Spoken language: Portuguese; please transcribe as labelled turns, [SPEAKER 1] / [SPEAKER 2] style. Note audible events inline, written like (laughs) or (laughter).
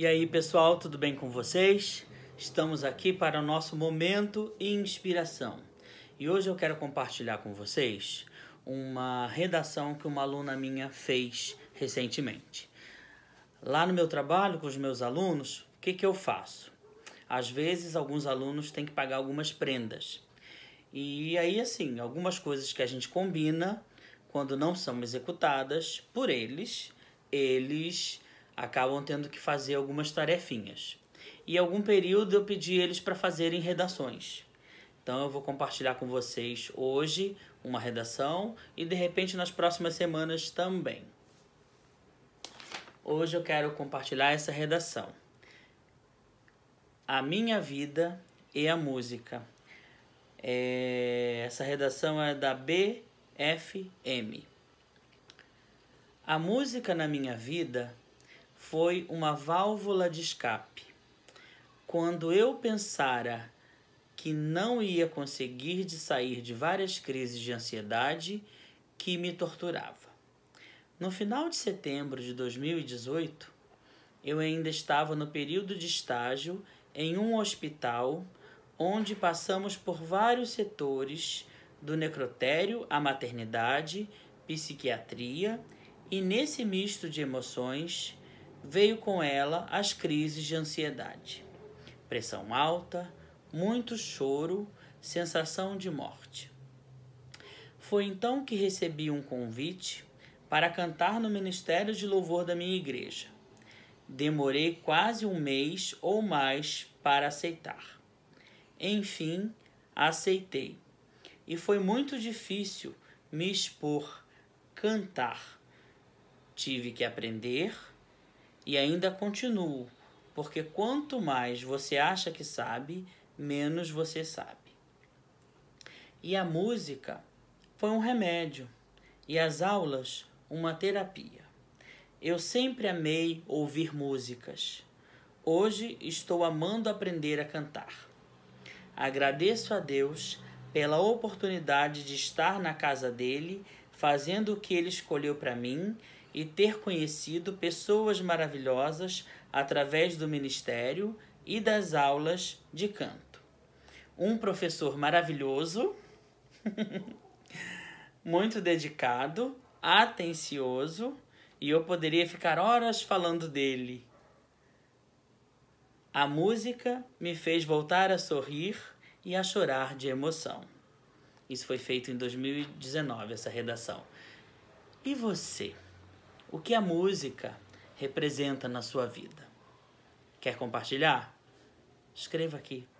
[SPEAKER 1] E aí, pessoal, tudo bem com vocês? Estamos aqui para o nosso momento inspiração. E hoje eu quero compartilhar com vocês uma redação que uma aluna minha fez recentemente. Lá no meu trabalho com os meus alunos, o que, que eu faço? Às vezes, alguns alunos têm que pagar algumas prendas. E aí, assim, algumas coisas que a gente combina, quando não são executadas por eles, eles acabam tendo que fazer algumas tarefinhas. E algum período eu pedi eles para fazerem redações. Então eu vou compartilhar com vocês hoje uma redação e de repente nas próximas semanas também. Hoje eu quero compartilhar essa redação. A minha vida e a música. É... Essa redação é da BFM. A música na minha vida foi uma válvula de escape. Quando eu pensara que não ia conseguir de sair de várias crises de ansiedade que me torturava. No final de setembro de 2018, eu ainda estava no período de estágio em um hospital onde passamos por vários setores, do necrotério à maternidade, psiquiatria, e nesse misto de emoções veio com ela as crises de ansiedade, pressão alta, muito choro, sensação de morte. Foi então que recebi um convite para cantar no Ministério de Louvor da minha igreja. Demorei quase um mês ou mais para aceitar. Enfim, aceitei. E foi muito difícil me expor, cantar. Tive que aprender, e ainda continuo, porque quanto mais você acha que sabe, menos você sabe. E a música foi um remédio, e as aulas, uma terapia. Eu sempre amei ouvir músicas. Hoje estou amando aprender a cantar. Agradeço a Deus pela oportunidade de estar na casa dele, fazendo o que ele escolheu para mim e ter conhecido pessoas maravilhosas através do ministério e das aulas de canto. Um professor maravilhoso, (laughs) muito dedicado, atencioso, e eu poderia ficar horas falando dele. A música me fez voltar a sorrir e a chorar de emoção. Isso foi feito em 2019, essa redação. E você? o que a música representa na sua vida. Quer compartilhar? Escreva aqui.